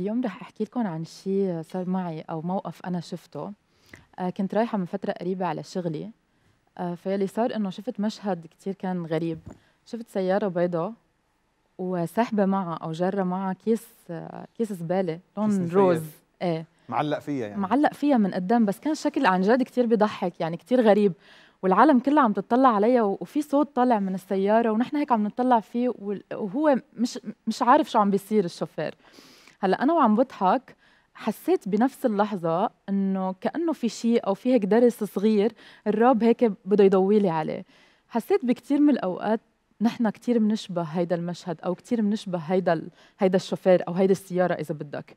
اليوم رح احكي لكم عن شيء صار معي او موقف انا شفته آه، كنت رايحه من فتره قريبه على شغلي آه، فيلي صار انه شفت مشهد كثير كان غريب شفت سياره بيضاء وسحبه معها او جره معها كيس آه، كيس زباله لون روز ايه معلق فيها يعني معلق فيها من قدام بس كان شكل عن جد كثير بيضحك يعني كثير غريب والعالم كلها عم تتطلع عليها وفي صوت طالع من السياره ونحن هيك عم نتطلع فيه وهو مش مش عارف شو عم بيصير الشوفير هلا انا وعم بضحك حسيت بنفس اللحظة إنه كأنه في شيء أو في هيك درس صغير الرب هيك بده يضوي لي عليه حسيت بكثير من الأوقات نحن كثير بنشبه هيدا المشهد أو كثير بنشبه هيدا هيدا الشوفير أو هيدا السيارة إذا بدك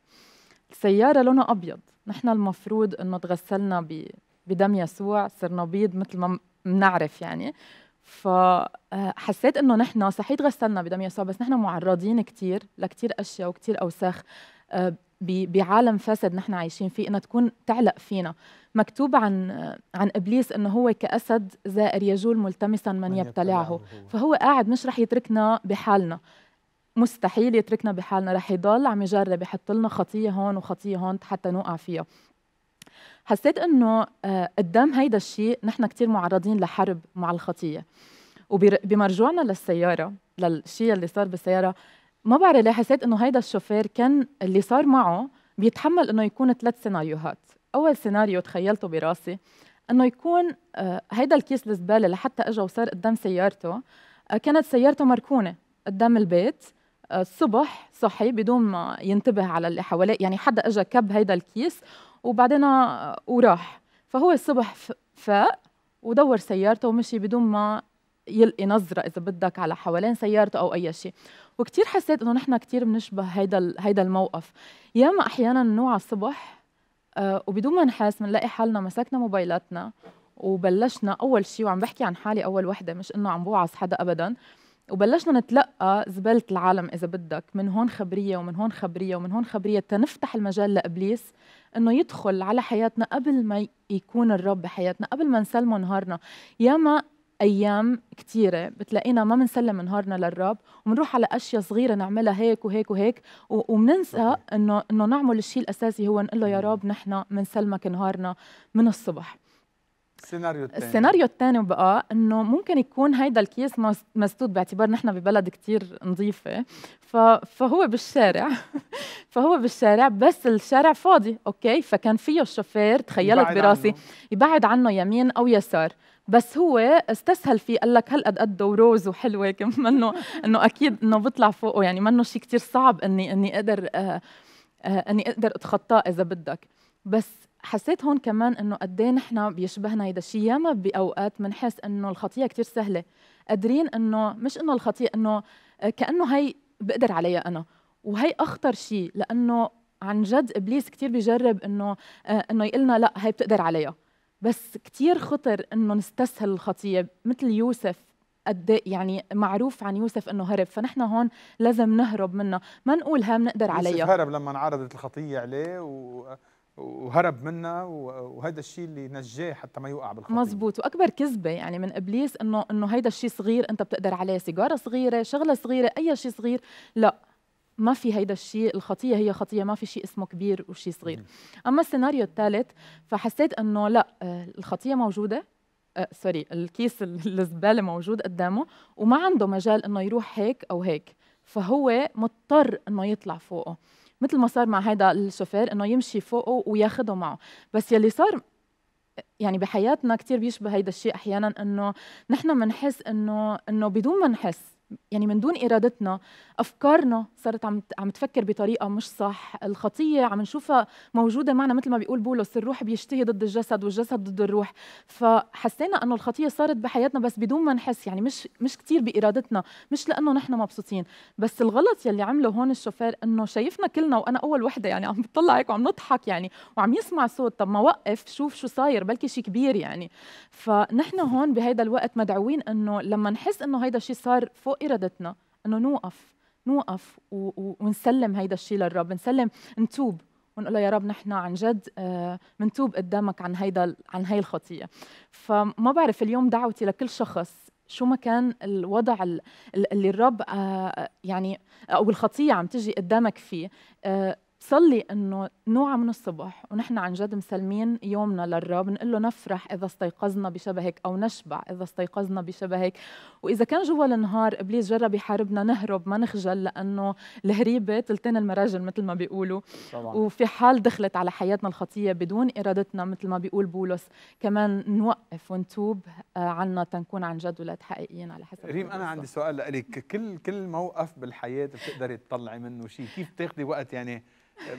السيارة لونها أبيض نحن المفروض إنه تغسلنا بدم يسوع صرنا بيض مثل ما بنعرف يعني فحسيت انه نحن صحيح غسلنا بدم يسوع بس نحن معرضين كثير لكثير اشياء وكثير اوساخ آه، بعالم فاسد نحن عايشين فيه انها تكون تعلق فينا مكتوب عن عن ابليس انه هو كاسد زائر يجول ملتمسا من, من يبتلعه فهو قاعد مش رح يتركنا بحالنا مستحيل يتركنا بحالنا رح يضل عم يجرب يحط لنا خطيه هون وخطيه هون حتى نوقع فيها حسيت انه آه، قدام هيدا الشيء نحن كثير معرضين لحرب مع الخطيه وبمرجوعنا للسياره للشيء اللي صار بالسياره ما بعرف ليه حسيت انه هيدا الشوفير كان اللي صار معه بيتحمل انه يكون ثلاث سيناريوهات اول سيناريو تخيلته براسي انه يكون آه، هيدا الكيس الزباله لحتى اجى وصار قدام سيارته آه، كانت سيارته مركونه قدام البيت الصبح صحي بدون ما ينتبه على اللي حواليه يعني حدا اجى كب هيدا الكيس وبعدين وراح فهو الصبح فاق ودور سيارته ومشي بدون ما يلقي نظرة إذا بدك على حوالين سيارته أو أي شيء وكتير حسيت إنه نحن كتير بنشبه هيدا هيدا الموقف ياما أحيانا نوع الصبح آه وبدون ما نحس بنلاقي حالنا مسكنا موبايلاتنا وبلشنا أول شيء وعم بحكي عن حالي أول وحدة مش إنه عم بوعظ حدا أبدا وبلشنا نتلقى زباله العالم اذا بدك من هون خبريه ومن هون خبريه ومن هون خبريه تنفتح المجال لابليس انه يدخل على حياتنا قبل ما يكون الرب بحياتنا قبل ما نسلمه نهارنا ياما ايام كثيره بتلاقينا ما بنسلم نهارنا للرب وبنروح على اشياء صغيره نعملها هيك وهيك وهيك وبننسى انه انه نعمل الشيء الاساسي هو نقول له يا رب نحن بنسلمك نهارنا من الصبح السيناريو الثاني السيناريو الثاني بقى انه ممكن يكون هيدا الكيس مسدود باعتبار نحن ببلد كتير نظيفه فهو بالشارع فهو بالشارع بس الشارع فاضي اوكي فكان فيه الشوفير تخيلت براسي عنه. يبعد عنه يمين او يسار بس هو استسهل فيه قال لك هالقد قد وروز وحلوه منه انه اكيد انه بطلع فوقه يعني منه شيء كتير صعب اني اني اقدر آه آه اني اقدر اتخطاه اذا بدك بس حسيت هون كمان انه قد ايه نحن بيشبهنا هيدا الشيء ياما باوقات بنحس انه الخطيه كتير سهله قادرين انه مش انه الخطيه انه كانه هي بقدر عليها انا وهي اخطر شيء لانه عن جد ابليس كتير بيجرب انه آه، انه يقلنا لا هي بتقدر عليها بس كتير خطر انه نستسهل الخطيه مثل يوسف قد إيه، يعني معروف عن يوسف انه هرب فنحن هون لازم نهرب منها ما نقول ها بنقدر عليها يوسف هرب لما انعرضت الخطيه عليه و وهرب منا وهذا الشيء اللي نجاه حتى ما يوقع بالخطيه مزبوط واكبر كذبه يعني من ابليس انه انه هيدا الشيء صغير انت بتقدر عليه سيجاره صغيره شغله صغيره اي شيء صغير لا ما في هيدا الشيء الخطيه هي خطيه ما في شيء اسمه كبير وشيء صغير اما السيناريو الثالث فحسيت انه لا آه، الخطيه موجوده آه سوري الكيس الزباله موجود قدامه وما عنده مجال انه يروح هيك او هيك فهو مضطر انه يطلع فوقه مثل ما صار مع هذا الشوفير انه يمشي فوقه وياخده معه بس يلي صار يعني بحياتنا كثير بيشبه هيدا الشيء احيانا انه نحن بنحس انه انه بدون ما نحس يعني من دون ارادتنا افكارنا صارت عم عم تفكر بطريقه مش صح الخطيه عم نشوفها موجوده معنا مثل ما بيقول بولس الروح بيشتهي ضد الجسد والجسد ضد الروح فحسينا انه الخطيه صارت بحياتنا بس بدون ما نحس يعني مش مش كثير بارادتنا مش لانه نحن مبسوطين بس الغلط يلي عمله هون الشوفير انه شايفنا كلنا وانا اول وحده يعني عم بتطلع هيك وعم نضحك يعني وعم يسمع صوت طب ما وقف شوف شو صاير بلكي شيء كبير يعني فنحن هون بهذا الوقت مدعوين انه لما نحس انه هيدا الشيء صار فوق إرادتنا أنه نوقف نوقف ونسلم هيدا الشيء للرب نسلم نتوب ونقول له يا رب نحن عن جد آه، منتوب قدامك عن هيدا عن هي الخطيه فما بعرف اليوم دعوتي لكل شخص شو ما كان الوضع اللي الرب آه، يعني او الخطيه عم تجي قدامك فيه آه، بصلي انه نوع من الصبح ونحن عن جد مسلمين يومنا للرب بنقول له نفرح اذا استيقظنا بشبهك او نشبع اذا استيقظنا بشبهك واذا كان جوا النهار ابليس جرب يحاربنا نهرب ما نخجل لانه الهريبه تلتين المراجل مثل ما بيقولوا طبعا. وفي حال دخلت على حياتنا الخطيه بدون ارادتنا مثل ما بيقول بولس كمان نوقف ونتوب آه، عنا تنكون عن جد ولاد حقيقيين على حسب ريم انا عندي سؤال لك كل كل موقف بالحياه بتقدري تطلعي منه شيء كيف تاخذي وقت يعني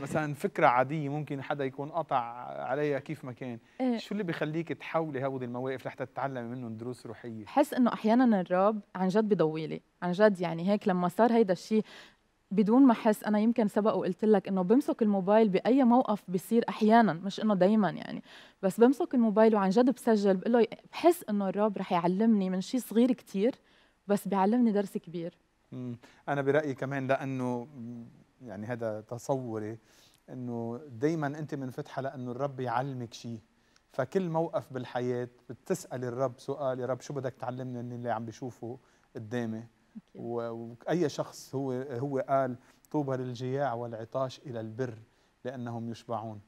مثلا فكره عاديه ممكن حدا يكون قطع عليها كيف ما كان إيه. شو اللي بيخليك تحولي هودي المواقف لحتى تتعلمي منهم دروس روحيه بحس انه احيانا الراب عن جد بضويلي عن جد يعني هيك لما صار هيدا الشيء بدون ما احس انا يمكن سبق وقلت لك انه بمسك الموبايل باي موقف بصير احيانا مش انه دائما يعني بس بمسك الموبايل وعن جد بسجل بقول له بحس انه الراب رح يعلمني من شيء صغير كثير بس بيعلمني درس كبير انا برايي كمان لانه يعني هذا تصوري انه دائما انت منفتحه لانه الرب يعلمك شيء فكل موقف بالحياه بتسال الرب سؤال يا رب شو بدك تعلمني من اللي عم بشوفه قدامي واي شخص هو هو قال طوبى للجياع والعطاش الى البر لانهم يشبعون